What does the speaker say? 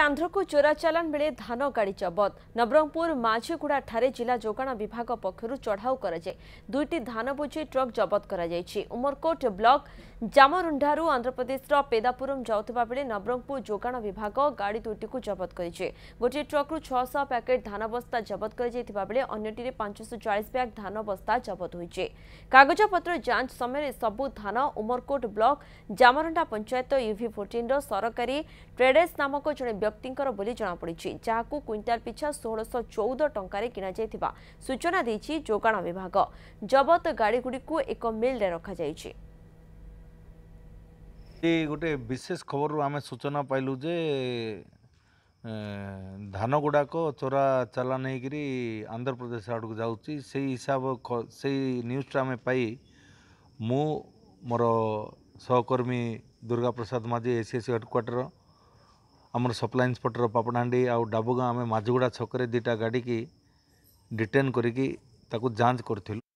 ଆନ୍ଧ୍ରକୁ ଚୋରା ଚାଲାଣ ବେଳେ ଧାନ ଗାଡ଼ି ଜବତ ନବରଙ୍ଗପୁର ମାଝିଗୁଡ଼ାଠାରେ ଜିଲ୍ଲା ଯୋଗାଣ ବିଭାଗ ପକ୍ଷରୁ ଚଢ଼ାଉ କରାଯାଏ ଦୁଇଟି ଧାନ ବୋଝେଇ ଟ୍ରକ୍ ଜବତ କରାଯାଇଛି ଉମରକୋଟ ବ୍ଲକ ଜାମରୁଣ୍ଡାରୁ ଆନ୍ଧ୍ରପ୍ରଦେଶର ପେଦାପୁରମ୍ ଯାଉଥିବା ବେଳେ ନବରଙ୍ଗପୁର ଯୋଗାଣ ବିଭାଗ ଗାଡ଼ି ଦୁଇଟିକୁ ଜବତ କରିଛି ଗୋଟିଏ ଟ୍ରକ୍ରୁ ଛଅଶହ ପ୍ୟାକେଟ୍ ଧାନ ବସ୍ତା ଜବତ କରାଯାଇଥିବା ବେଳେ ଅନ୍ୟଟିରେ ପାଞ୍ଚଶହ ଚାଳିଶ ବ୍ୟାଗ୍ ଧାନ ବସ୍ତା ଜବତ ହୋଇଛି କାଗଜପତ୍ର ଯାଞ୍ଚ ସମୟରେ ସବୁ ଧାନ ଉମରକୋଟ ବ୍ଲକ ଜାମରୁଣ୍ଡା ପଞ୍ଚାୟତ ୟୁଭି ଫୋର୍ଟିନ୍ର ସରକାରୀ ଟ୍ରେଡର୍ସ ନାମକ ଜଣେ ବ୍ୟକ୍ତିଙ୍କର ବୋଲି ଜଣାପଡ଼ିଛି ଯାହାକୁ କ୍ୱିଣ୍ଟାଲ ପିଛା ଷୋହଳଶହ ଚଉଦ ଟଙ୍କାରେ କିଣାଯାଇଥିବା ସୂଚନା ଦେଇଛି ଯୋଗାଣ ବିଭାଗ ଜବତ ଗାଡ଼ିଗୁଡ଼ିକୁ ଏକ ମିଲ୍ରେ ରଖାଯାଇଛି ଗୋଟେ ବିଶେଷ ଖବରରୁ ଆମେ ସୂଚନା ପାଇଲୁ ଯେ ଧାନ ଗୁଡ଼ାକ ଚୋରା ଚାଲାଣ ହେଇକିରି ଆନ୍ଧ୍ରପ୍ରଦେଶ ଆଡ଼କୁ ଯାଉଛି ସେଇ ହିସାବ ସେଇ ନ୍ୟୁଜ୍ଟା ଆମେ ପାଇ ମୁଁ ମୋର ସହକର୍ମୀ ଦୁର୍ଗାପ୍ରସାଦ ମାଝୀ ଏସିଏସି ହେଡ଼କ୍ୱାର୍ଟର୍ ଆମର ସପ୍ଲାଇ ଇନ୍ସପେକ୍ଟର ପାପଡ଼ାହାଣ୍ଡି ଆଉ ଡାବୁଗାଁ ଆମେ ମାଝଗୁଡ଼ା ଛକରେ ଦୁଇଟା ଗାଡ଼ିକି ଡିଟେନ୍ କରିକି ତାକୁ ଯାଞ୍ଚ କରିଥିଲୁ